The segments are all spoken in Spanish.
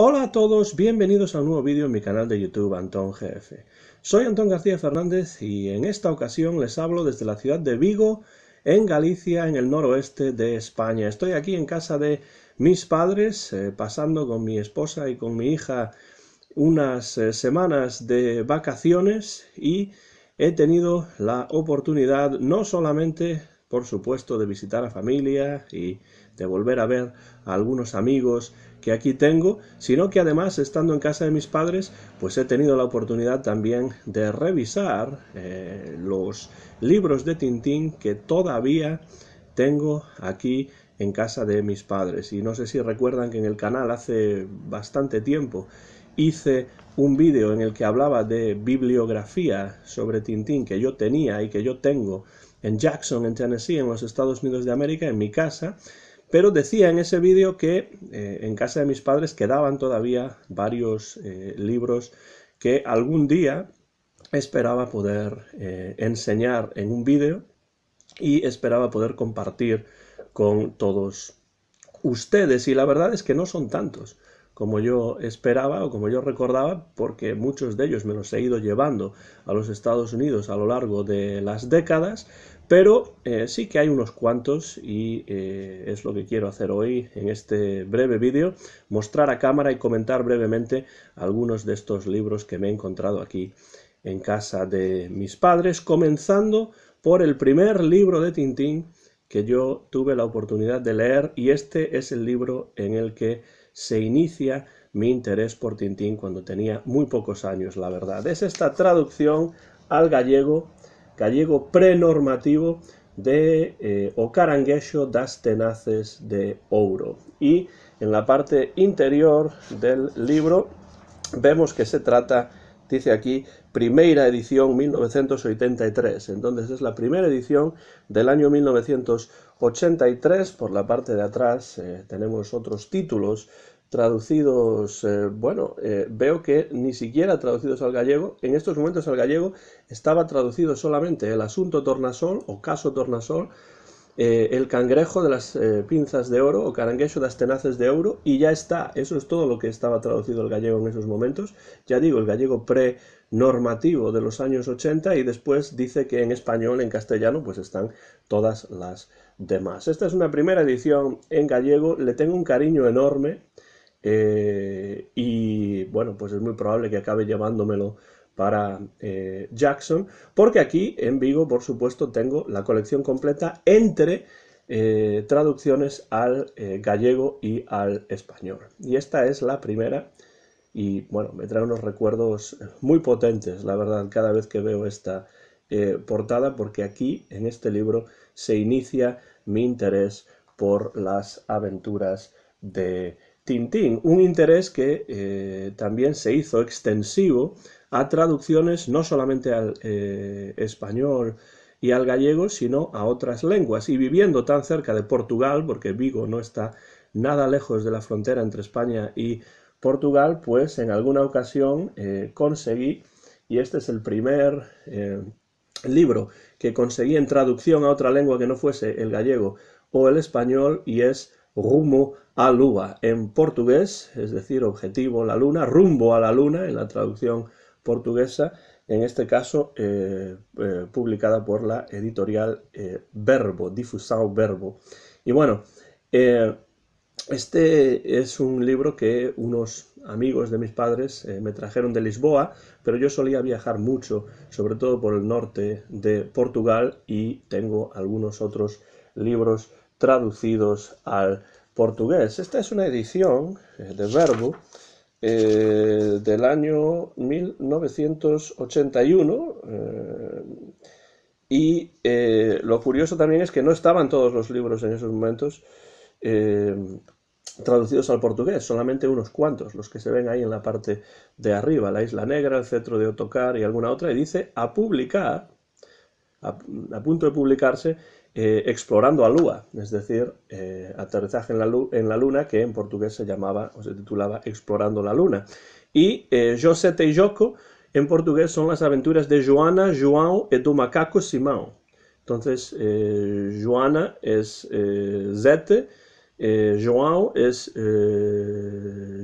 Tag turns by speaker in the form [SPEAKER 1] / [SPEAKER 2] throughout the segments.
[SPEAKER 1] Hola a todos, bienvenidos a un nuevo vídeo en mi canal de YouTube Antón GF. Soy Antón García Fernández y en esta ocasión les hablo desde la ciudad de Vigo, en Galicia, en el noroeste de España. Estoy aquí en casa de mis padres, eh, pasando con mi esposa y con mi hija unas eh, semanas de vacaciones y he tenido la oportunidad no solamente por supuesto de visitar a familia y de volver a ver a algunos amigos que aquí tengo, sino que además estando en casa de mis padres, pues he tenido la oportunidad también de revisar eh, los libros de Tintín que todavía tengo aquí en casa de mis padres. Y no sé si recuerdan que en el canal hace bastante tiempo hice un vídeo en el que hablaba de bibliografía sobre Tintín que yo tenía y que yo tengo en Jackson, en Tennessee, en los Estados Unidos de América, en mi casa. Pero decía en ese vídeo que eh, en casa de mis padres quedaban todavía varios eh, libros que algún día esperaba poder eh, enseñar en un vídeo y esperaba poder compartir con todos ustedes. Y la verdad es que no son tantos como yo esperaba o como yo recordaba, porque muchos de ellos me los he ido llevando a los Estados Unidos a lo largo de las décadas, pero eh, sí que hay unos cuantos y eh, es lo que quiero hacer hoy en este breve vídeo, mostrar a cámara y comentar brevemente algunos de estos libros que me he encontrado aquí en casa de mis padres, comenzando por el primer libro de Tintín que yo tuve la oportunidad de leer y este es el libro en el que se inicia mi interés por Tintín cuando tenía muy pocos años, la verdad. Es esta traducción al gallego gallego prenormativo de eh, O caranguexo das tenaces de ouro. E en la parte interior del libro vemos que se trata, dice aquí, primeira edición 1983. Entonces es la primera edición del año 1983. Por la parte de atrás eh, tenemos otros títulos traducidos, eh, bueno, eh, veo que ni siquiera traducidos al gallego, en estos momentos al gallego estaba traducido solamente el asunto tornasol o caso tornasol, eh, el cangrejo de las pinzas de oro o caranguejo de las tenaces de oro y ya está, eso es todo lo que estaba traducido al gallego en esos momentos, ya digo, el gallego pre normativo de los años 80 y después dice que en español, en castellano, pues están todas las demás. Esta es una primera edición en gallego, le tengo un cariño enorme, eh, y bueno, pues es muy probable que acabe llevándomelo para eh, Jackson, porque aquí en Vigo, por supuesto, tengo la colección completa entre eh, traducciones al gallego y al español. Y esta es la primera, y bueno, me trae unos recuerdos muy potentes, la verdad, cada vez que veo esta portada, porque aquí, en este libro, se inicia mi interés por las aventuras de Tintín, un interés que eh, también se hizo extensivo a traducciones no solamente al eh, español y al gallego, sino a otras lenguas. Y viviendo tan cerca de Portugal, porque Vigo no está nada lejos de la frontera entre España y Portugal, pues en alguna ocasión eh, conseguí, y este es el primer libro que conseguí en traducción a otra lengua que no fuese el gallego o el español, y es rumo a Lua. En portugués, es decir, objetivo la luna, rumbo a la luna, en la traducción portuguesa, en este caso eh, eh, publicada por la editorial eh, Verbo, Difusao Verbo. Y bueno, este es un libro que unos amigos de mis padres me trajeron de Lisboa, pero yo solía viajar mucho, sobre todo por el norte de Portugal, y tengo algunos otros libros traducidos al portugués. Esta es una edición eh, de Verbo eh, del año 1981 y eh, lo curioso también es que no estaban todos los libros en esos momentos traducidos al portugués, solamente unos cuantos, los que se ven ahí en la parte de arriba, la Isla Negra, el Cetro de Otocar y alguna otra, y dice a publicar, a punto de publicarse eh, explorando a Lua, es decir, eh, aterrizaje en la, Luna, que en portugués se llamaba o se titulaba Explorando la Luna. Y eh, Josete y Joco en portugués, son las aventuras de Joana, João e do macaco Simão. Entonces, eh, Joana es Zete, João es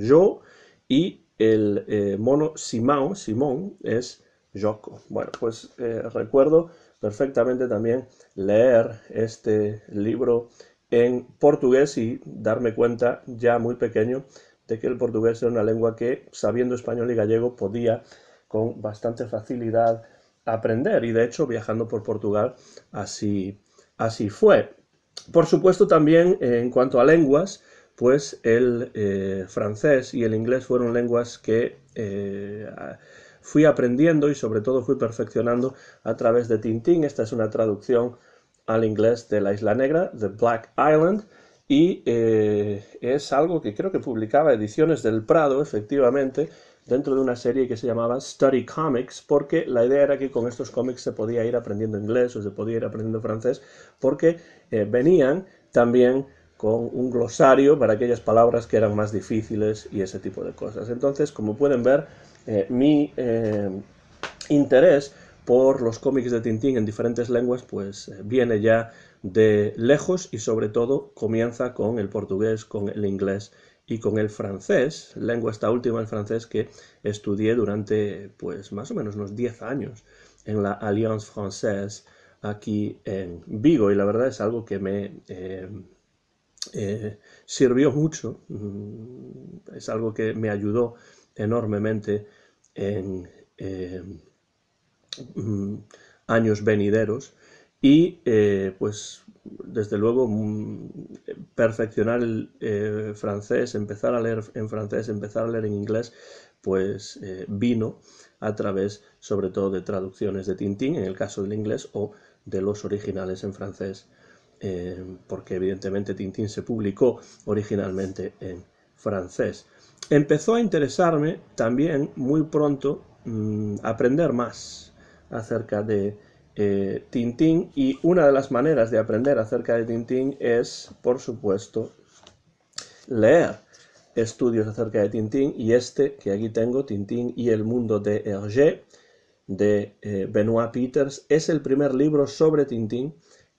[SPEAKER 1] Yo, y el mono Simão, Simón, es Joco. Bueno, pues recuerdo perfectamente también leer este libro en portugués y darme cuenta ya muy pequeño de que el portugués era una lengua que, sabiendo español y gallego, podía con bastante facilidad aprender. Y de hecho, viajando por Portugal, así, así fue. Por supuesto, también eh, en cuanto a lenguas, pues el eh, francés y el inglés fueron lenguas que eh, fui aprendiendo y sobre todo fui perfeccionando a través de Tintín. Esta es una traducción al inglés de la Isla Negra, The Black Island, y eh, es algo que creo que publicaba Ediciones del Prado, efectivamente, dentro de una serie que se llamaba Study Comics, porque la idea era que con estos cómics se podía ir aprendiendo inglés o se podía ir aprendiendo francés, porque eh, venían también con un glosario para aquellas palabras que eran más difíciles y ese tipo de cosas. Entonces, como pueden ver, eh, mi eh, interés por los cómics de Tintín en diferentes lenguas, pues eh, viene ya de lejos y sobre todo comienza con el portugués, con el inglés y con el francés, lengua esta última, el francés, que estudié durante pues más o menos unos 10 años en la Alliance Française aquí en Vigo y la verdad es algo que me, eh, sirvió mucho, mm, es algo que me ayudó enormemente en em, mm, años venideros y eh, pues desde luego mm, perfeccionar el eh, francés, empezar a leer en francés, empezar a leer en inglés, pues vino a través sobre todo de traducciones de Tintín en el caso del inglés o de los originales en francés eh, porque evidentemente Tintín se publicó originalmente en francés. Empezó a interesarme también muy pronto mm, aprender más acerca de eh, Tintín y una de las maneras de aprender acerca de Tintín es, por supuesto, leer estudios acerca de Tintín y este que aquí tengo, Tintín y el mundo de Hergé, de eh, Benoit Peters, es el primer libro sobre Tintín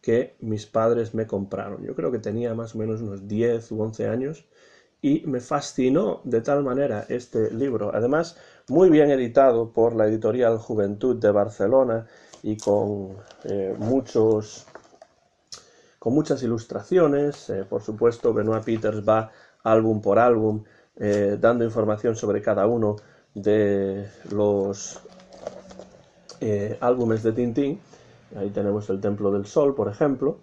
[SPEAKER 1] que mis padres me compraron. Yo creo que tenía más o menos unos 10 u 11 años y me fascinó de tal manera este libro. Además, muy bien editado por la editorial Juventud de Barcelona y con, eh, muchos, con muchas ilustraciones. Eh, por supuesto, Benoit Peters va álbum por álbum eh, dando información sobre cada uno de los álbumes de Tintín ahí tenemos el Templo del Sol, por ejemplo,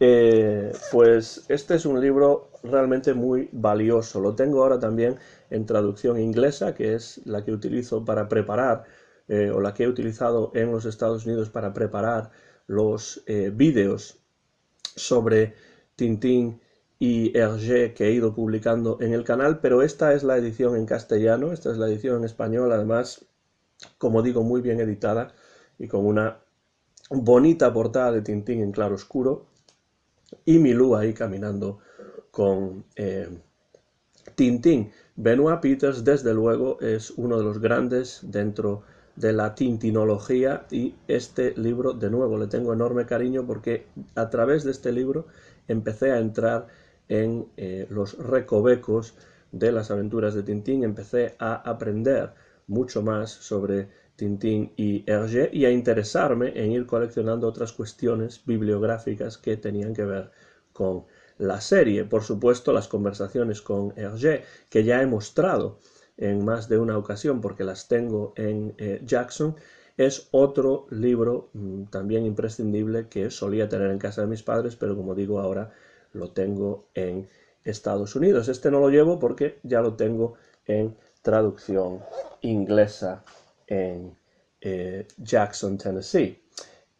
[SPEAKER 1] eh, pues este es un libro realmente muy valioso. Lo tengo ahora también en traducción inglesa, que es la que utilizo para preparar, eh, o la que he utilizado en los Estados Unidos para preparar los eh, vídeos sobre Tintín y Hergé que he ido publicando en el canal, pero esta es la edición en castellano, esta es la edición en español, además, como digo, muy bien editada y con una bonita portada de Tintín en claro oscuro y Milú ahí caminando con eh, Tintín. Benoit Peters, desde luego, es uno de los grandes dentro de la tintinología y este libro, de nuevo, le tengo enorme cariño porque a través de este libro empecé a entrar en eh, los recovecos de las aventuras de Tintín, empecé a aprender mucho más sobre Tintín y Hergé y a interesarme en ir coleccionando otras cuestiones bibliográficas que tenían que ver con la serie. Por supuesto, las conversaciones con Hergé, que ya he mostrado en más de una ocasión porque las tengo en eh, Jackson, es otro libro mm, también imprescindible que solía tener en casa de mis padres, pero como digo ahora lo tengo en Estados Unidos. Este no lo llevo porque ya lo tengo en traducción inglesa en eh, Jackson, Tennessee.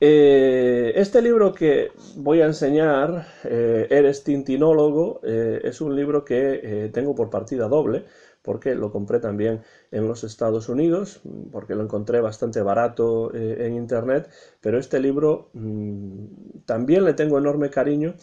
[SPEAKER 1] Eh, este libro que voy a enseñar, eh, Eres tintinólogo, es un libro que tengo por partida doble, porque lo compré también en los Estados Unidos, porque lo encontré bastante barato en Internet, pero este libro mm, también le tengo enorme cariño.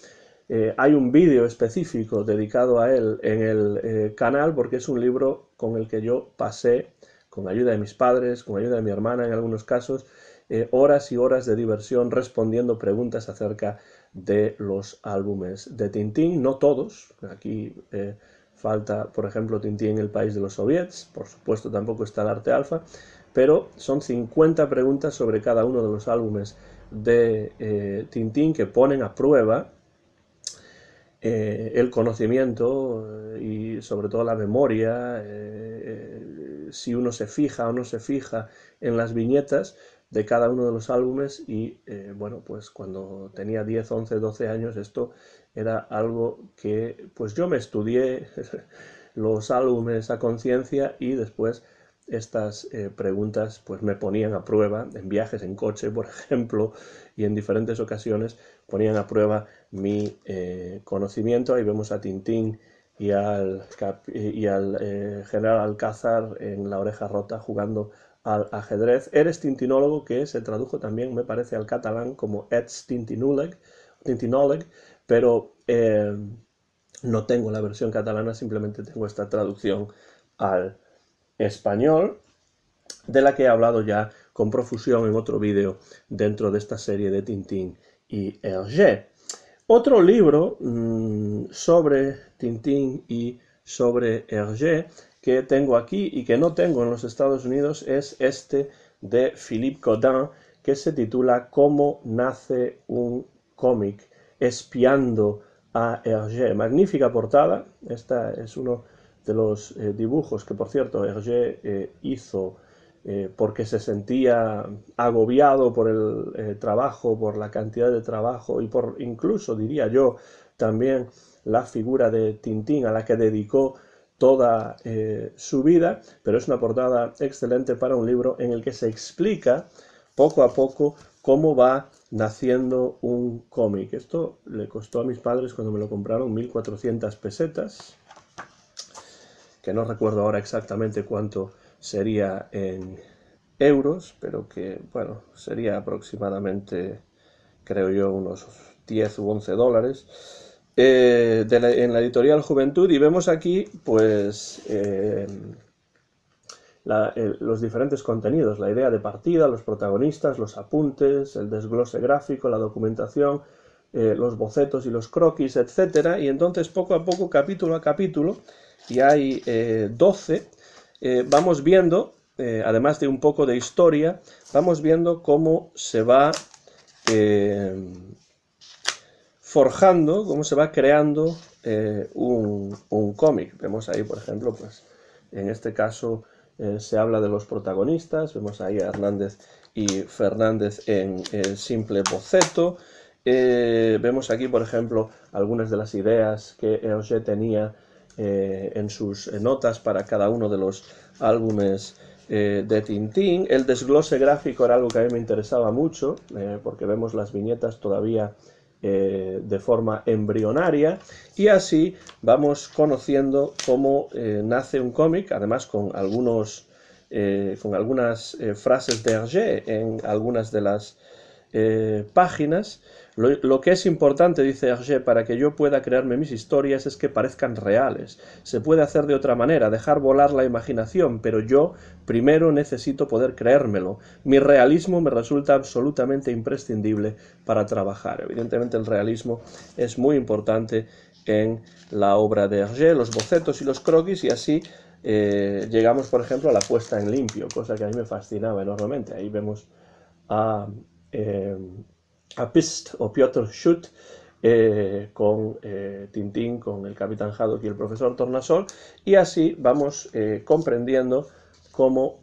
[SPEAKER 1] hay un vídeo específico dedicado a él en el canal porque es un libro con el que yo pasé con ayuda de mis padres, con ayuda de mi hermana en algunos casos, eh, horas y horas de diversión respondiendo preguntas acerca de los álbumes de Tintín, no todos, aquí eh, falta, por ejemplo, Tintín en el país de los soviets, por supuesto tampoco está el arte alfa, pero son 50 preguntas sobre cada uno de los álbumes de eh, Tintín que ponen a prueba el conocimiento y sobre todo la memoria, si uno se fija o no se fija en las viñetas de cada uno de los álbumes y eh, bueno, pues cuando tenía 10, 11, 12 años esto era algo que pues yo me estudié los álbumes a conciencia y después estas eh, preguntas pues me ponían a prueba en viajes en coche por ejemplo y en diferentes ocasiones ponían a prueba mi eh, conocimiento ahí vemos a Tintín y al, eh, general Alcázar en La oreja rota jugando al ajedrez. Eres tintinólogo, que se tradujo también, me parece, al catalán como Ets pero eh, no tengo la versión catalana, simplemente tengo esta traducción al español, de la que he hablado ya con profusión en otro vídeo dentro de esta serie de Tintín y Hergé. Otro libro mm, sobre Tintín y sobre Hergé que tengo aquí y que no tengo en los Estados Unidos es este de Philippe Godin que se titula Cómo nace un cómic espiando a Hergé. Magnífica portada, esta es uno de los eh, dibujos que por cierto Hergé eh, hizo eh, porque se sentía agobiado por el eh, trabajo, por la cantidad de trabajo y por incluso, diría yo, también la figura de Tintín a la que dedicó toda eh, su vida, pero es una portada excelente para un libro en el que se explica poco a poco cómo va naciendo un cómic. Esto le costó a mis padres cuando me lo compraron 1.400 pesetas, que no recuerdo ahora exactamente cuánto sería en euros, pero que, bueno, sería aproximadamente, creo yo, unos 10 u 11 dólares, eh, en la editorial Juventud. Y vemos aquí, pues, em, los diferentes contenidos, la idea de partida, los protagonistas, los apuntes, el desglose gráfico, la documentación. Eh, los bocetos y los croquis, etcétera, y entonces poco a poco, capítulo a capítulo, y hay 12 eh, eh, vamos viendo, eh, además de un poco de historia, vamos viendo cómo se va eh, forjando, cómo se va creando un, cómic. Vemos ahí, por ejemplo, pues en este caso se habla de los protagonistas, vemos ahí a Hernández y Fernández en el simple boceto. vemos aquí, por ejemplo, algunas de las ideas que Eugé tenía eh, en sus eh, notas para cada uno de los álbumes eh, de Tintín. El desglose gráfico era algo que a mí me interesaba mucho, porque vemos las viñetas todavía de forma embrionaria, y así vamos conociendo cómo nace un cómic, además con con algunas frases de Hergé en algunas de las páginas lo, que es importante, dice Hergé, para que yo pueda crearme mis historias es que parezcan reales. Se puede hacer de otra manera, dejar volar la imaginación, pero yo primero necesito poder creérmelo. Mi realismo me resulta absolutamente imprescindible para trabajar. Evidentemente el realismo es muy importante en la obra de Hergé, los bocetos y los croquis, y así eh, llegamos, por ejemplo, a la puesta en limpio, cosa que a mí me fascinaba enormemente. Ahí vemos a... Eh, a Pist o Piotr Schutt, eh, con eh, Tintín, con el Capitán Haddock y el Profesor Tornasol, y así vamos eh, comprendiendo cómo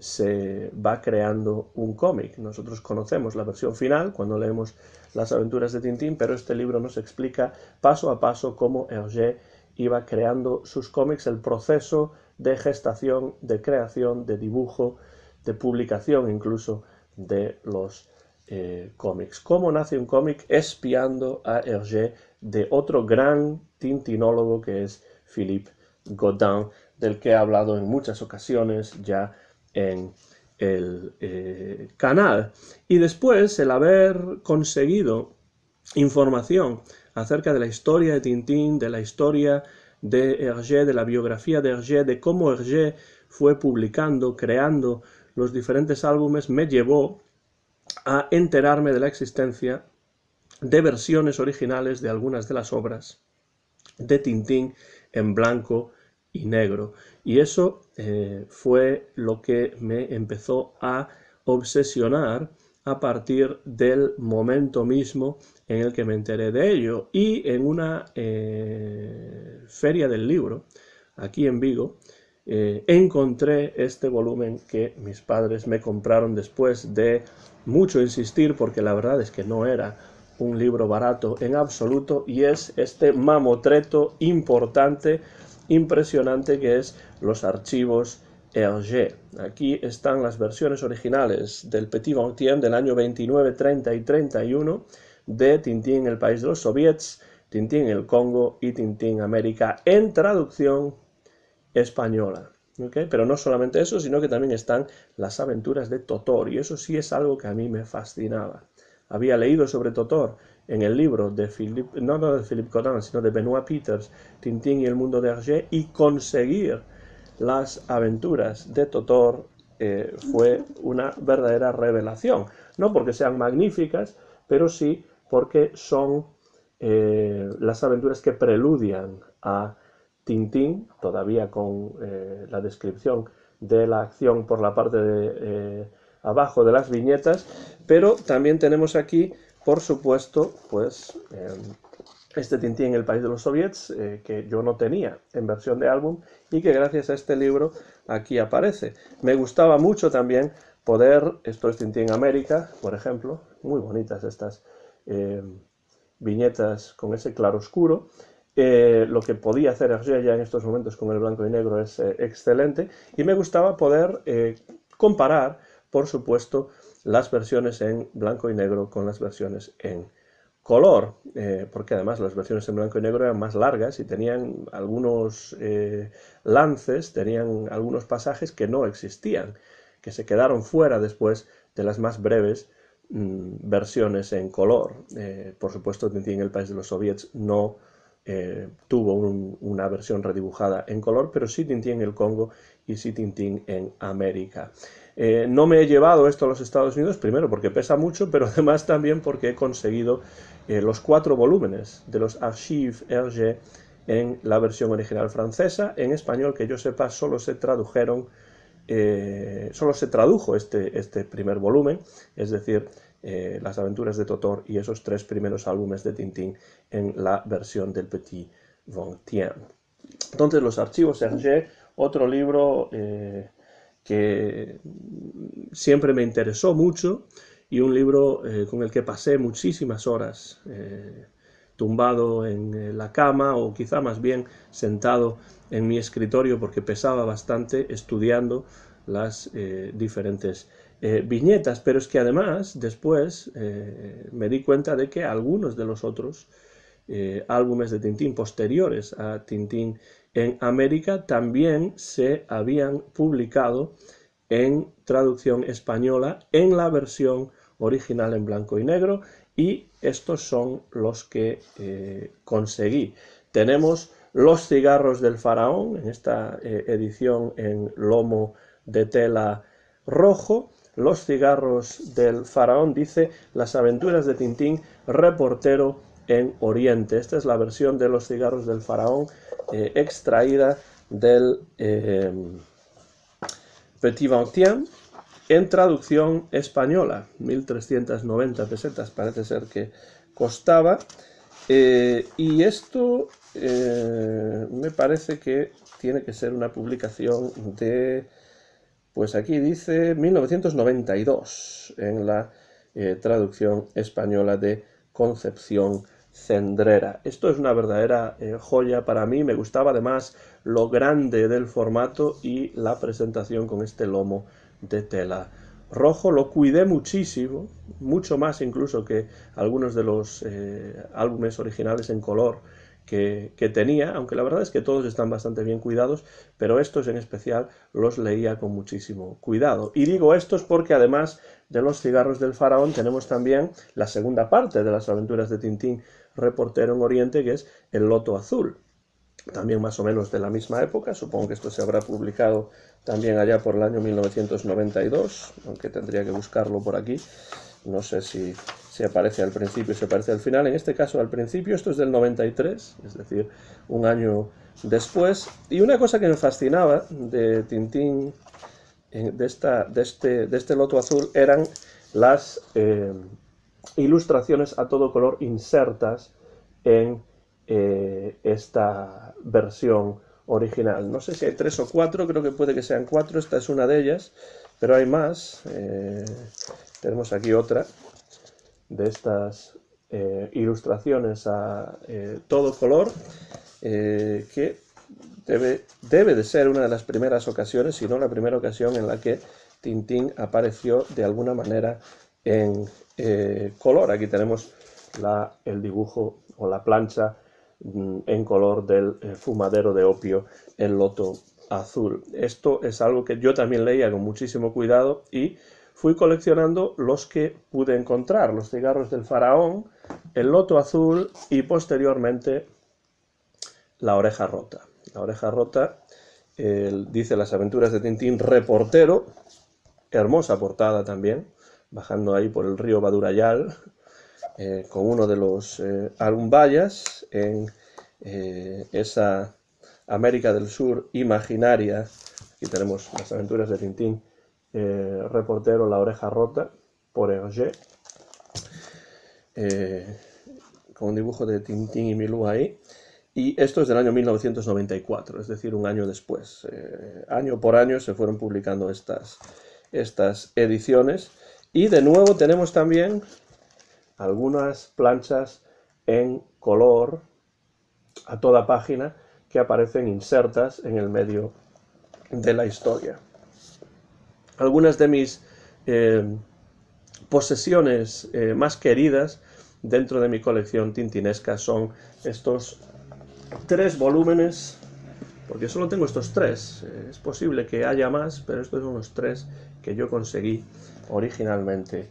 [SPEAKER 1] se va creando un cómic. Nosotros conocemos la versión final cuando leemos las aventuras de Tintín, pero este libro nos explica paso a paso cómo Hergé iba creando sus cómics, el proceso de gestación, de creación, de dibujo, de publicación incluso de los eh, cómics. ¿Cómo nace un cómic? Espiando a Hergé de otro gran tintinólogo que es Philippe Godin, del que he hablado en muchas ocasiones ya en el eh, canal. Y después el haber conseguido información acerca de la historia de Tintín, de la historia de Hergé, de la biografía de Hergé, de cómo Hergé fue publicando, creando los diferentes álbumes, me llevó a enterarme de la existencia de versiones originales de algunas de las obras de Tintín en blanco y negro. Y eso eh, fue lo que me empezó a obsesionar a partir del momento mismo en el que me enteré de ello. Y en una eh, feria del libro, aquí en Vigo, eh, encontré este volumen que mis padres me compraron después de mucho insistir porque la verdad es que no era un libro barato en absoluto y es este mamotreto importante, impresionante que es los archivos Hergé. Aquí están las versiones originales del Petit Ventien del año 29, 30 y 31 de Tintín el País de los Soviets, Tintín el Congo y Tintín América en traducción española. Pero no solamente eso, sino que también están las aventuras de Totor, y eso sí es algo que a mí me fascinaba. Había leído sobre Totor en el libro de Philip, no, de Philip sino de Benoit Peters, Tintín y el mundo de Hergé, y conseguir las aventuras de Totor eh, fue una verdadera revelación. No porque sean magníficas, pero sí porque son eh, las aventuras que preludian a Tintín, todavía con eh, la descripción de la acción por la parte de eh, abajo de las viñetas, pero también tenemos aquí, por supuesto, pues em, este Tintín en el país de los soviets, eh, que yo no tenía en versión de álbum y que gracias a este libro aquí aparece. Me gustaba mucho también poder, esto es Tintín América, por ejemplo, muy bonitas estas em, viñetas con ese claro oscuro, eh, lo que podía hacer Hergé ya en estos momentos con el blanco y negro es eh, excelente y me gustaba poder eh, comparar, por supuesto, las versiones en blanco y negro con las versiones en color, porque además las versiones en blanco y negro eran más largas y tenían algunos lances, tenían algunos pasajes que no existían, que se quedaron fuera después de las más breves mm, versiones en color. por supuesto, en el país de los soviets no eh, tuvo una versión redibujada en color, pero sí Tintín en el Congo y sí Tintín en América. Eh, no me he llevado esto a los Estados Unidos, primero porque pesa mucho, pero además también porque he conseguido eh, los cuatro volúmenes de los Archives Hergé en la versión original francesa, en español que yo sepa solo se tradujeron, solo se tradujo este, este primer volumen, es decir, eh, las aventuras de Totor y esos tres primeros álbumes de Tintín en la versión del Petit Von Entonces, los archivos Serge, otro libro eh, que siempre me interesó mucho y un libro eh, con el que pasé muchísimas horas tumbado en la cama o quizá más bien sentado en mi escritorio porque pesaba bastante estudiando las diferentes eh, viñetas, pero es que además después eh, me di cuenta de que algunos de los otros eh, álbumes de Tintín posteriores a Tintín en América también se habían publicado en traducción española en la versión original en blanco y negro y estos son los que conseguí. Tenemos Los cigarros del faraón en esta edición en lomo de tela rojo los cigarros del faraón, dice Las aventuras de Tintín, reportero en Oriente. Esta es la versión de Los cigarros del faraón eh, extraída del eh, Petit Ventien en traducción española, 1390 pesetas parece ser que costaba. Eh, y esto me parece que tiene que ser una publicación de pues aquí dice 1992 en la eh, traducción española de Concepción Cendrera. Esto es una verdadera eh, joya para mí. Me gustaba además lo grande del formato y la presentación con este lomo de tela rojo. Lo cuidé muchísimo, mucho más incluso que algunos de los eh, álbumes originales en color que, tenía, aunque la verdad es que todos están bastante bien cuidados, pero estos en especial los leía con muchísimo cuidado. Y digo estos porque además de los cigarros del faraón tenemos también la segunda parte de las aventuras de Tintín, reportero en Oriente, que es El Loto Azul. También más o menos de la misma época, supongo que esto se habrá publicado también allá por el año 1992, aunque tendría que buscarlo por aquí. No sé si se aparece al principio, se aparece al final. En este caso, al principio, esto es del 93, es decir, un año después. Y una cosa que me fascinaba de Tintín, eh, de, esta, este, de, este, loto azul, eran las eh, ilustraciones a todo color insertas en eh, esta versión original. No sé si hay tres o cuatro, creo que puede que sean cuatro, esta es una de ellas, pero hay más. tenemos aquí otra de estas eh, ilustraciones a eh, todo color, eh, que debe, debe de ser una de las primeras ocasiones, si no la primera ocasión en la que Tintín apareció de alguna manera en color. Aquí tenemos la, el dibujo o la plancha mm, en color del fumadero de opio, en loto azul. Esto es algo que yo también leía con muchísimo cuidado y fui coleccionando los que pude encontrar, los cigarros del faraón, el loto azul y posteriormente la oreja rota. La oreja rota dice las aventuras de Tintín, reportero, hermosa portada también, bajando ahí por el río Badurayal, eh, con uno de los eh, alumbayas en eh, esa América del Sur imaginaria. Aquí tenemos las aventuras de Tintín eh, reportero La Oreja Rota por Hergé, eh, con un dibujo de Tintín y Milú ahí. Y esto es del año 1994, es decir, un año después. Eh, año por año se fueron publicando estas, estas ediciones. Y de nuevo tenemos también algunas planchas en color a toda página que aparecen insertas en el medio de la historia algunas de mis eh, posesiones eh, más queridas dentro de mi colección tintinesca son estos tres volúmenes, porque solo tengo estos tres, eh, es posible que haya más, pero estos son los tres que yo conseguí originalmente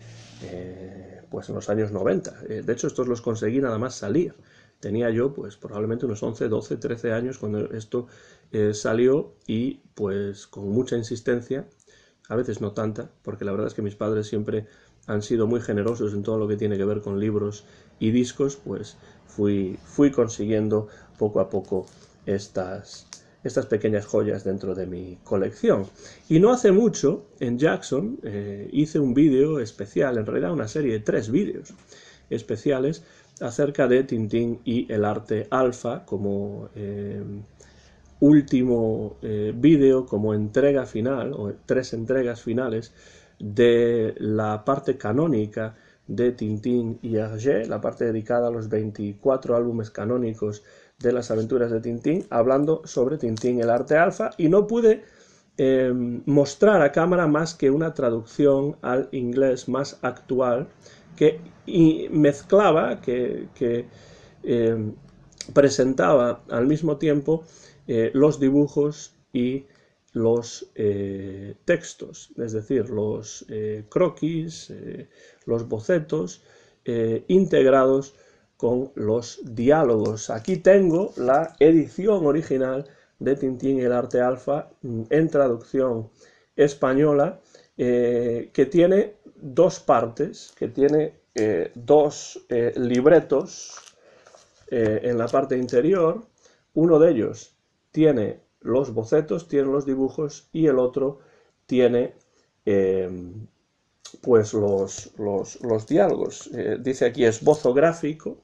[SPEAKER 1] pues en los años 90. de hecho, estos los conseguí nada más salir. Tenía yo pues probablemente unos 11, 12, 13 años cuando esto salió y pues con mucha insistencia a veces no tanta, porque la verdad es que mis padres siempre han sido muy generosos en todo lo que tiene que ver con libros y discos, pues fui, fui consiguiendo poco a poco estas, estas pequeñas joyas dentro de mi colección. Y no hace mucho, en Jackson, eh, hice un vídeo especial, en realidad una serie de tres vídeos especiales acerca de Tintín y el arte alfa como eh, último eh, vídeo como entrega final, o tres entregas finales de la parte canónica de Tintín y Hergé, la parte dedicada a los 24 álbumes canónicos de las aventuras de Tintín, hablando sobre Tintín el arte alfa, y no pude eh, mostrar a cámara más que una traducción al inglés más actual que mezclaba, que, eh, presentaba al mismo tiempo eh, los dibujos y los eh, textos, es decir, los eh, croquis, los bocetos integrados con los diálogos. Aquí tengo la edición original de Tintín y el arte alfa mm, en traducción española que tiene dos partes, que tiene dos libretos en la parte interior. Uno de ellos tiene los bocetos, tiene los dibujos y el otro tiene em, pues los, los, diálogos. Eh, dice aquí esbozo gráfico,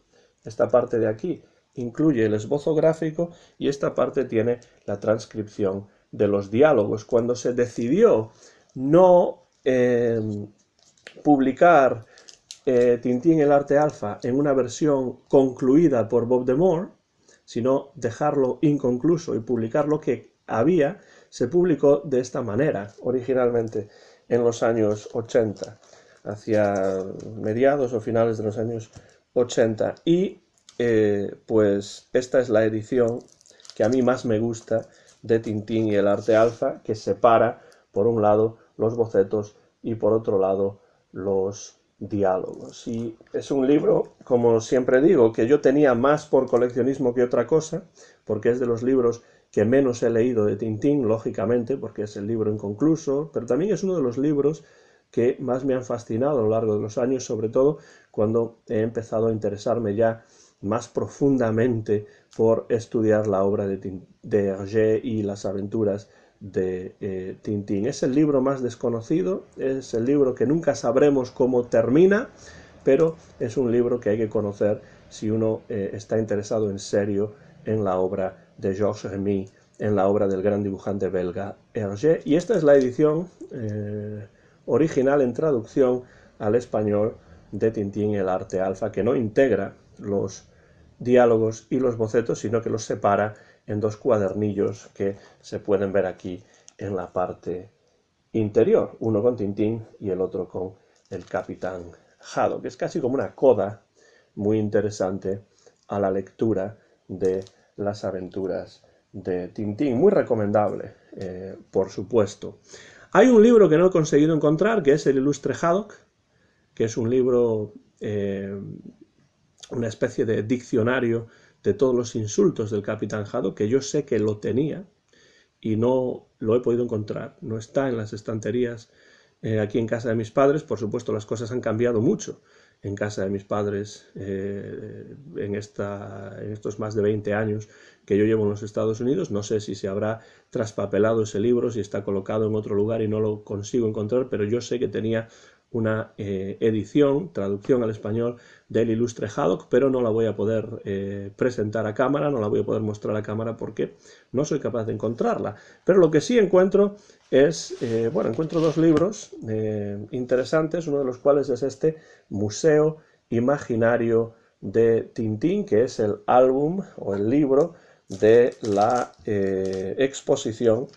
[SPEAKER 1] esta parte de aquí incluye el esbozo gráfico y esta parte tiene la transcripción de los diálogos. Cuando se decidió no em, publicar eh, Tintín el arte alfa en una versión concluida por Bob de sino dejarlo inconcluso y publicar lo que había, se publicó de esta manera originalmente en los años 80, hacia mediados o finales de los años 80. Y eh, pues esta es la edición que a mí más me gusta de Tintín y el arte alfa, que separa por un lado los bocetos y por otro lado los diálogos. Y es un libro, como siempre digo, que yo tenía más por coleccionismo que otra cosa, porque es de los libros que menos he leído de Tintín, lógicamente, porque es el libro inconcluso, pero también es uno de los libros que más me han fascinado a lo largo de los años, sobre todo cuando he empezado a interesarme ya más profundamente por estudiar la obra de, Hergé y las aventuras de eh, Tintín. Es el libro más desconocido, es el libro que nunca sabremos cómo termina, pero es un libro que hay que conocer si uno eh, está interesado en serio en la obra de Georges Remy, en la obra del gran dibujante belga Hergé. Y esta es la edición eh, original en traducción al español de Tintín el arte alfa, que no integra los diálogos y los bocetos, sino que los separa en dos cuadernillos que se pueden ver aquí en la parte interior, uno con Tintín y el otro con el capitán Haddock. que es casi como una coda muy interesante a la lectura de las aventuras de Tintín, muy recomendable, eh, por supuesto. Hay un libro que no he conseguido encontrar, que es El Ilustre Haddock, que es un libro, eh, una especie de diccionario de todos los insultos del capitán Jado, que yo sé que lo tenía y no lo he podido encontrar. No está en las estanterías eh, aquí en casa de mis padres. Por supuesto, las cosas han cambiado mucho en casa de mis padres eh, en, esta, en estos más de 20 años que yo llevo en los Estados Unidos. No sé si se habrá traspapelado ese libro, si está colocado en otro lugar y no lo consigo encontrar, pero yo sé que tenía una eh, edición, traducción al español del ilustre Haddock, pero no la voy a poder eh, presentar a cámara, no la voy a poder mostrar a cámara porque no soy capaz de encontrarla. Pero lo que sí encuentro es, eh, bueno, encuentro dos libros interesantes, uno de los cuales es este Museo Imaginario de Tintín, que es el álbum o el libro de la exposición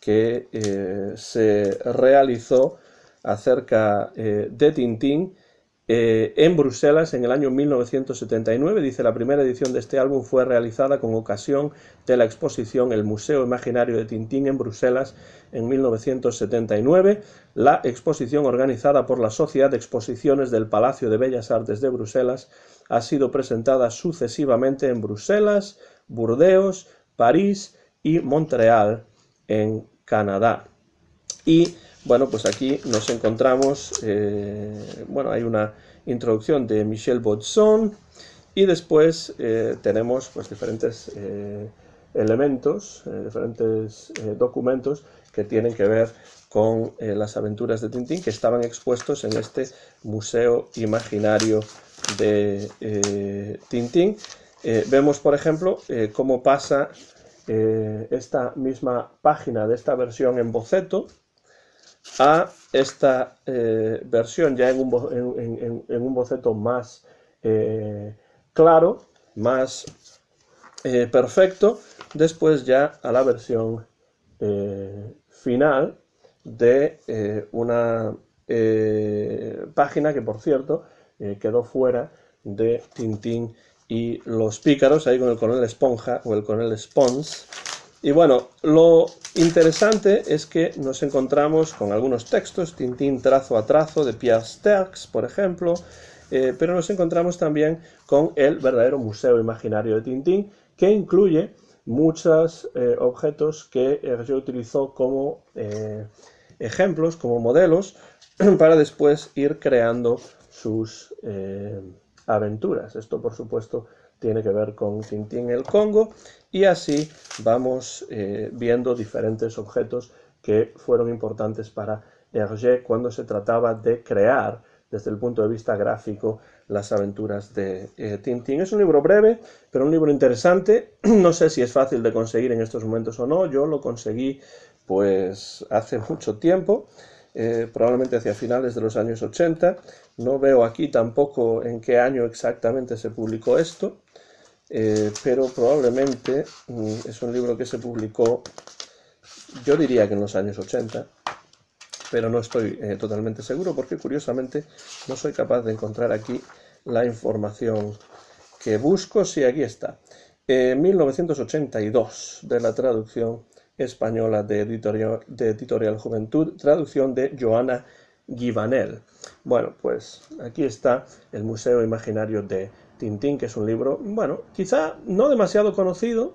[SPEAKER 1] que se realizó acerca eh, de Tintín eh, en Bruselas en el año 1979. Dice, la primera edición de este álbum fue realizada con ocasión de la exposición El Museo Imaginario de Tintín en Bruselas en 1979, la exposición organizada por la Sociedad de Exposiciones del Palacio de Bellas Artes de Bruselas ha sido presentada sucesivamente en Bruselas, Burdeos, París y Montreal en Canadá. Y bueno, pues aquí nos encontramos, eh, bueno, hay una introducción de Michel Bodson y después eh, tenemos pues diferentes eh, elementos, diferentes documentos que tienen que ver con las aventuras de Tintín que estaban expuestos en este museo imaginario de Tintín. vemos, por ejemplo, cómo pasa esta misma página de esta versión en boceto, a esta eh, versión ya en un, boceto más eh, claro, más eh, perfecto, después ya a la versión final de una página que por cierto quedó fuera de Tintín y los pícaros, ahí con el coronel Esponja o el coronel Spons, y bueno, lo interesante es que nos encontramos con algunos textos, Tintín trazo a trazo de Pierre Sterks, por ejemplo, eh, pero nos encontramos también con el verdadero Museo Imaginario de Tintín, que incluye muchos eh, objetos que él eh, utilizó como ejemplos, como modelos, para después ir creando sus aventuras. Esto, por supuesto, tiene que ver con Tintín el Congo y así vamos eh, viendo diferentes objetos que fueron importantes para Hergé cuando se trataba de crear desde el punto de vista gráfico las aventuras de eh, Tintín. Es un libro breve, pero un libro interesante. No sé si es fácil de conseguir en estos momentos o no. Yo lo conseguí pues hace mucho tiempo, eh, probablemente hacia finales de los años 80. No veo aquí tampoco en qué año exactamente se publicó esto. Eh, pero probablemente mm, es un libro que se publicó, yo diría que en los años 80, pero no estoy eh, totalmente seguro porque curiosamente no soy capaz de encontrar aquí la información que busco, si sí, aquí está. 1982, eh, de la traducción española de editorial, de editorial Juventud, traducción de Joana Givanel. Bueno, pues aquí está el Museo Imaginario de Tintín, que es un libro, bueno, quizá no demasiado conocido,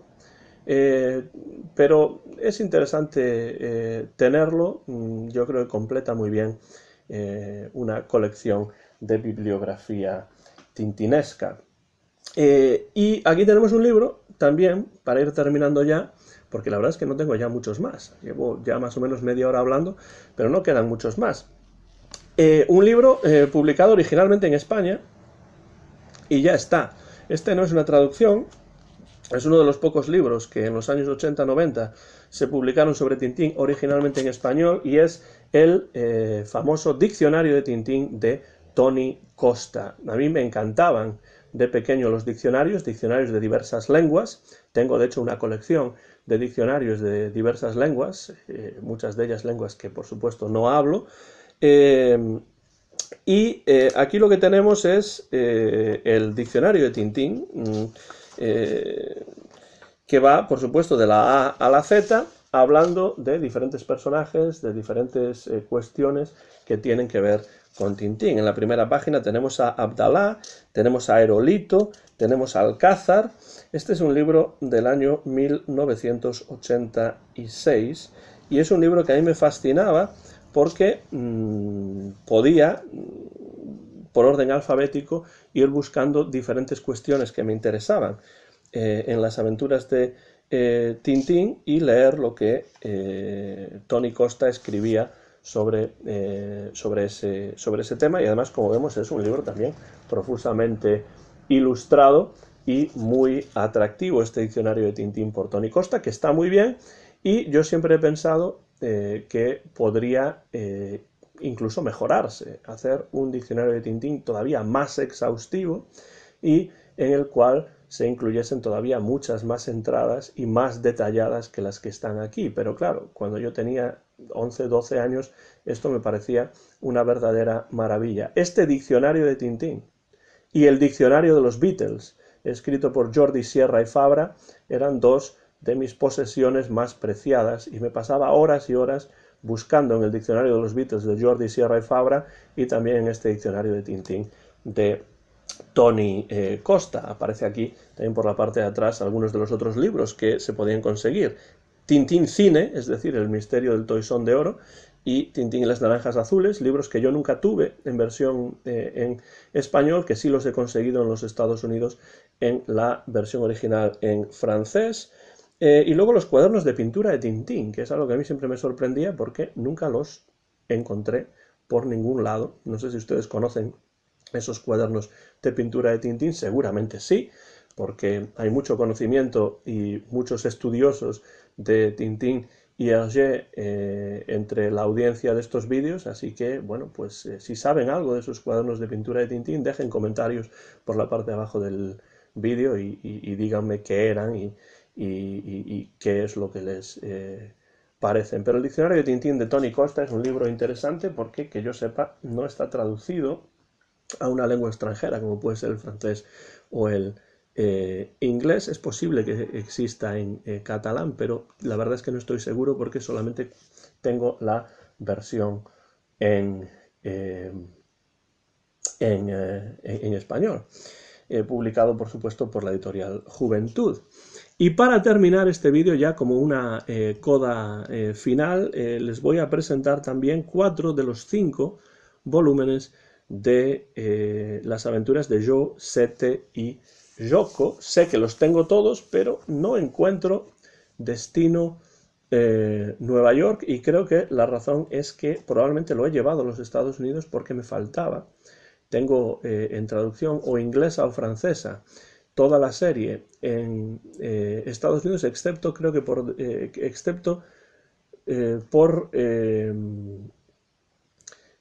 [SPEAKER 1] eh, pero es interesante eh, tenerlo, mm, yo creo que completa muy bien eh, una colección de bibliografía tintinesca. y aquí tenemos un libro también, para ir terminando ya, porque la verdad es que no tengo ya muchos más, llevo ya más o menos media hora hablando, pero no quedan muchos más. un libro publicado originalmente en España, y ya está. Este no es una traducción, es uno de los pocos libros que en los años 80-90 se publicaron sobre Tintín originalmente en español y es el eh, famoso diccionario de Tintín de Tony Costa. A mí me encantaban de pequeño los diccionarios, diccionarios de diversas lenguas. Tengo de hecho una colección de diccionarios de diversas lenguas, eh, muchas de ellas lenguas que por supuesto no hablo. Eh, y eh, aquí lo que tenemos es eh, el diccionario de Tintín, mm, eh, que va, por supuesto, de la A a la Z, hablando de diferentes personajes, de diferentes cuestiones que tienen que ver con Tintín. En la primera página tenemos a Abdalá, tenemos a Aerolito, tenemos a Alcázar. Este es un libro del año 1986 y es un libro que a mí me fascinaba porque mm, podía, por orden alfabético, ir buscando diferentes cuestiones que me interesaban eh, en las aventuras de eh, Tintín y leer lo que eh, Tony Costa escribía sobre, sobre, ese, sobre ese tema. Y además, como vemos, es un libro también profusamente ilustrado y muy atractivo este diccionario de Tintín por Tony Costa, que está muy bien. Y yo siempre he pensado eh, que podría eh, incluso mejorarse, hacer un diccionario de Tintín todavía más exhaustivo y en el cual se incluyesen todavía muchas más entradas y más detalladas que las que están aquí. Pero claro, cuando yo tenía 11, 12 años, esto me parecía una verdadera maravilla. Este diccionario de Tintín y el diccionario de los Beatles, escrito por Jordi Sierra y Fabra, eran dos de mis posesiones más preciadas y me pasaba horas y horas buscando en el diccionario de los Beatles de Jordi Sierra y Fabra y también en este diccionario de Tintín de Tony eh, Costa. Aparece aquí también por la parte de atrás algunos de los otros libros que se podían conseguir. Tintín Cine, es decir, El misterio del toisón de oro, y Tintín y las naranjas azules, libros que yo nunca tuve en versión eh, en español, que sí los he conseguido en los Estados Unidos en la versión original en francés. Eh, y luego los cuadernos de pintura de Tintín, que es algo que a mí siempre me sorprendía porque nunca los encontré por ningún lado. No sé si ustedes conocen esos cuadernos de pintura de Tintín, seguramente sí, porque hay mucho conocimiento y muchos estudiosos de Tintín y Hergé eh, entre la audiencia de estos vídeos, así que, bueno, pues eh, si saben algo de esos cuadernos de pintura de Tintín, dejen comentarios por la parte de abajo del vídeo y, y díganme qué eran y, y, qué es lo que les eh, parecen. Pero el diccionario de Tintín de Tony Costa es un libro interesante porque, que yo sepa, no está traducido a una lengua extranjera como puede ser el francés o el eh, inglés. Es posible que exista en eh, catalán, pero la verdad es que no estoy seguro porque solamente tengo la versión en, español. publicado por supuesto por la editorial Juventud. Y para terminar este vídeo ya como una eh, coda eh, final, eh, les voy a presentar también cuatro de los cinco volúmenes de las aventuras de Joe, Sete y Yoko. Sé que los tengo todos, pero no encuentro destino Nueva York y creo que la razón es que probablemente lo he llevado a los Estados Unidos porque me faltaba. Tengo en traducción o inglesa o francesa toda la serie en eh, Estados Unidos, excepto, creo que por, eh, excepto eh, por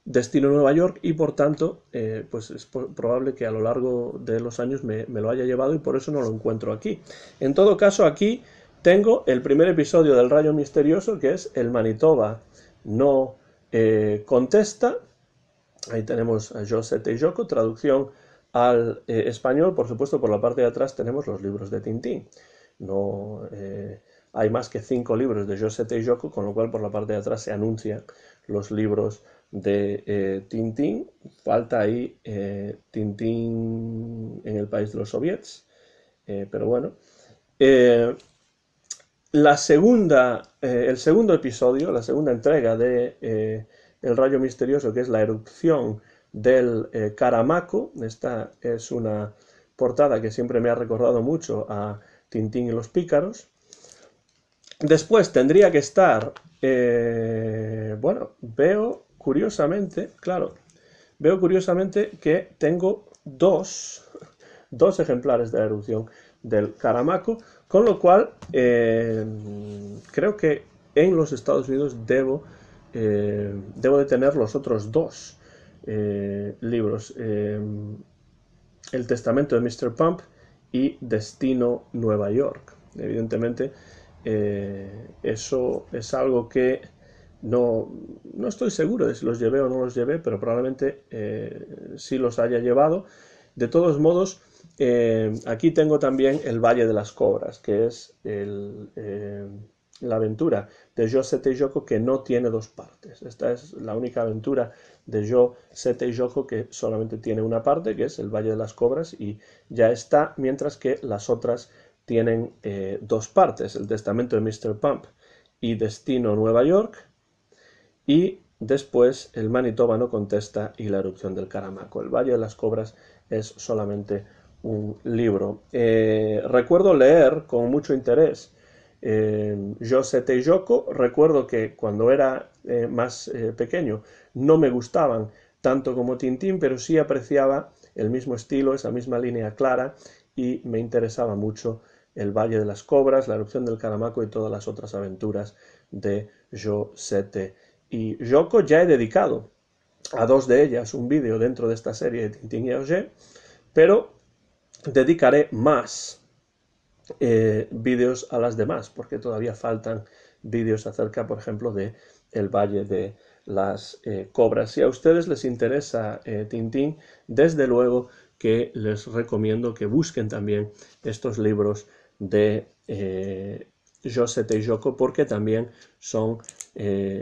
[SPEAKER 1] Destino Nueva York y por tanto, pues es probable que a lo largo de los años me, lo haya llevado y por eso no lo encuentro aquí. En todo caso, aquí tengo el primer episodio del Rayo Misterioso, que es el Manitoba no contesta. Ahí tenemos a Josette Yoko, traducción al eh, español, por supuesto, por la parte de atrás tenemos los libros de Tintín. No eh, hay más que cinco libros de Josette y con lo cual por la parte de atrás se anuncian los libros de eh, Tintín. Falta ahí Tintín en el país de los soviets, pero bueno. la segunda, el segundo episodio, la segunda entrega de El rayo misterioso, que es la erupción del Caramaco. Eh, Esta es una portada que siempre me ha recordado mucho a Tintín y los pícaros. Después tendría que estar, eh, bueno, veo curiosamente, claro, veo curiosamente que tengo dos, ejemplares de la erupción del Caramaco, con lo cual eh, creo que en los Estados Unidos debo, debo de tener los otros dos. Eh, libros, eh, El Testamento de Mr. Pump y Destino Nueva York. Evidentemente, eh, eso es algo que no, no, estoy seguro de si los llevé o no los llevé, pero probablemente sí los haya llevado. De todos modos, aquí tengo también El Valle de las Cobras, que es el la aventura de Yo Sete Yoko que no tiene dos partes. Esta es la única aventura de Yo Sete Yoko que solamente tiene una parte, que es el Valle de las Cobras, y ya está, mientras que las otras tienen eh, dos partes, el testamento de Mr. Pump y Destino Nueva York, y después el Manitoba no contesta y la erupción del Caramaco. El Valle de las Cobras es solamente un libro. Eh, recuerdo leer con mucho interés eh, y Yoko, recuerdo que cuando era eh, más eh, pequeño no me gustaban tanto como Tintín, pero sí apreciaba el mismo estilo, esa misma línea clara y me interesaba mucho el Valle de las Cobras, la erupción del Caramaco y todas las otras aventuras de Sete Y Yoko ya he dedicado a dos de ellas un vídeo dentro de esta serie de Tintín y Auger, pero dedicaré más eh, vídeos a las demás, porque todavía faltan vídeos acerca, por ejemplo, de el Valle de las eh, Cobras. Si a ustedes les interesa eh, Tintín, desde luego que les recomiendo que busquen también estos libros de eh, José Teijoko, porque también son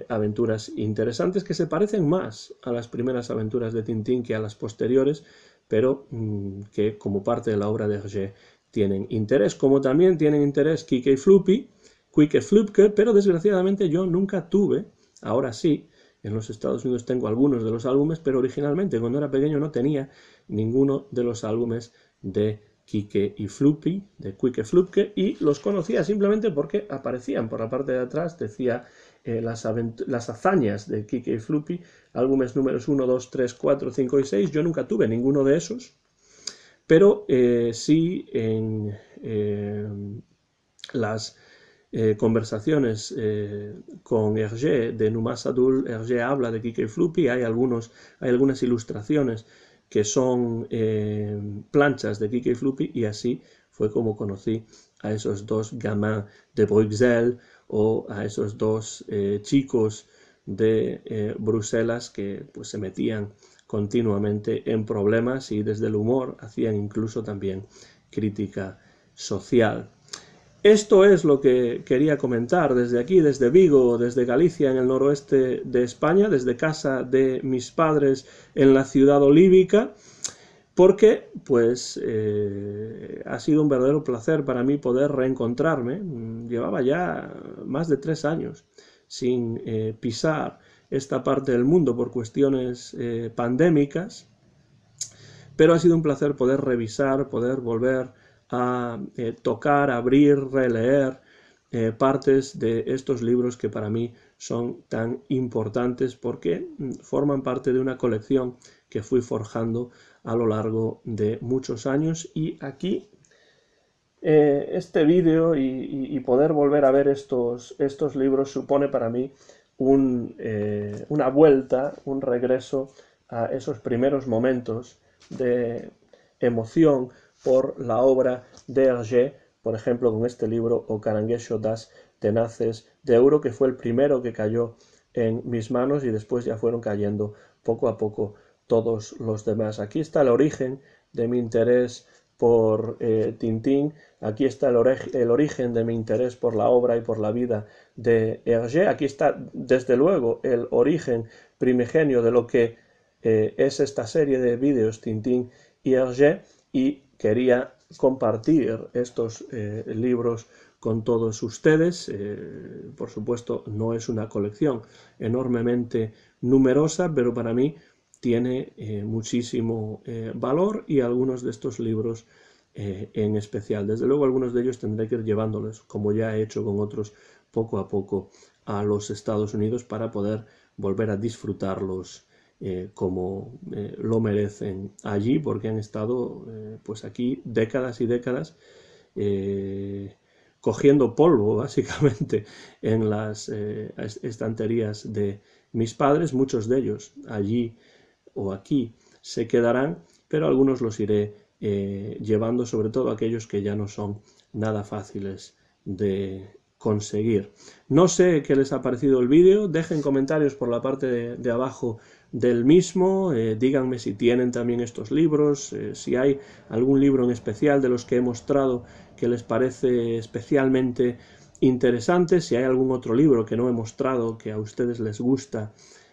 [SPEAKER 1] aventuras interesantes que se parecen más a las primeras aventuras de Tintín que a las posteriores, pero mm, que como parte de la obra de Hergé tienen interés, como también tienen interés Kike y Fluppy, Quique Flupke, pero desgraciadamente yo nunca tuve, ahora sí, en los Estados Unidos tengo algunos de los álbumes, pero originalmente cuando era pequeño no tenía ninguno de los álbumes de Kike y Fluppy, de Quique Flupke, y los conocía simplemente porque aparecían por la parte de atrás, decía eh, las, las, hazañas de Kike y Fluppy, álbumes números 1, 2, 3, 4, 5 y 6. Yo nunca tuve ninguno de esos, pero eh, sí en eh, las eh, conversaciones con Hergé de Numas Adul, Hergé habla de Kike Flupi, hay, algunos, hay algunas ilustraciones que son planchas de Kike Flupi y así fue como conocí a esos dos gamins de Bruxelles o a esos dos chicos de Bruselas que pues, se metían continuamente en problemas y desde el humor hacían incluso también crítica social. Esto es lo que quería comentar desde aquí, desde Vigo, desde Galicia, en el noroeste de España, desde casa de mis padres en la ciudad olívica, porque pues eh, ha sido un verdadero placer para mí poder reencontrarme. Mm, llevaba ya más de tres años sin eh, pisar esta parte del mundo por cuestiones eh, pandémicas, pero ha sido un placer poder revisar, poder volver a eh, tocar, abrir, releer eh, partes de estos libros que para mí son tan importantes porque mm, forman parte de una colección que fui forjando a lo largo de muchos años y aquí este vídeo y, y, poder volver a ver estos, estos libros supone para mí eh, una vuelta, un regreso a esos primeros momentos de emoción por la obra de Hergé, por ejemplo, con este libro O Caranguejo das Tenaces de Euro, que fue el primero que cayó en mis manos y después ya fueron cayendo poco a poco todos los demás. Aquí está el origen de mi interés por eh, Tintín. Aquí está el, origen de mi interés por la obra y por la vida de Hergé. Aquí está, desde luego, el origen primigenio de lo que eh, es esta serie de vídeos Tintín y Hergé. Y quería compartir estos eh, libros con todos ustedes. por supuesto, no es una colección enormemente numerosa, pero para mí tiene eh, muchísimo eh, valor y algunos de estos libros eh, en especial. Desde luego algunos de ellos tendré que ir llevándolos, como ya he hecho con otros poco a poco, a los Estados Unidos para poder volver a disfrutarlos como lo merecen allí, porque han estado pues aquí décadas y décadas cogiendo polvo básicamente en las estanterías de mis padres, muchos de ellos allí o aquí se quedarán, pero algunos los iré eh, llevando, sobre todo aquellos que ya no son nada fáciles de conseguir. No sé qué les ha parecido el vídeo, dejen comentarios por la parte de, abajo del mismo, eh, díganme si tienen también estos libros, eh, si hay algún libro en especial de los que he mostrado que les parece especialmente interesante, si hay algún otro libro que no he mostrado que a ustedes les gusta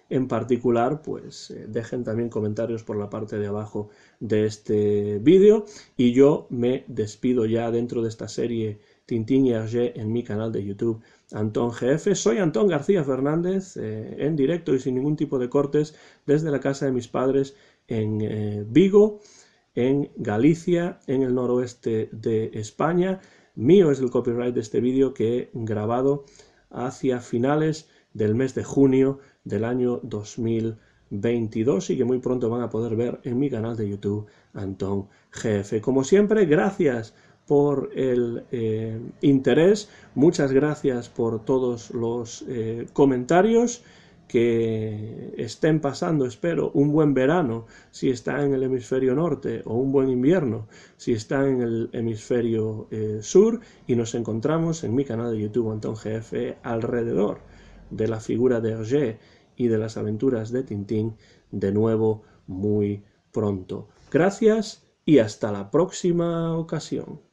[SPEAKER 1] en particular, pues eh, dejen también comentarios por la parte de abajo de este vídeo y yo me despido ya dentro de esta serie Tintín y Hergé en mi canal de YouTube Antón GF. Soy Antón García Fernández eh, en directo y sin ningún tipo de cortes desde la casa de mis padres en eh, Vigo, en Galicia, en el noroeste de España. Mío es el copyright de este vídeo que he grabado hacia finales del mes de junio del año 2022 y que muy pronto van a poder ver en mi canal de YouTube Antón GF. Como siempre, gracias por el eh, interés, muchas gracias por todos los eh, comentarios que estén pasando, espero, un buen verano si está en el hemisferio norte o un buen invierno si está en el hemisferio eh, sur y nos encontramos en mi canal de YouTube Antón GF alrededor de la figura de Auger y de las aventuras de Tintín de nuevo muy pronto. Gracias y hasta la próxima ocasión.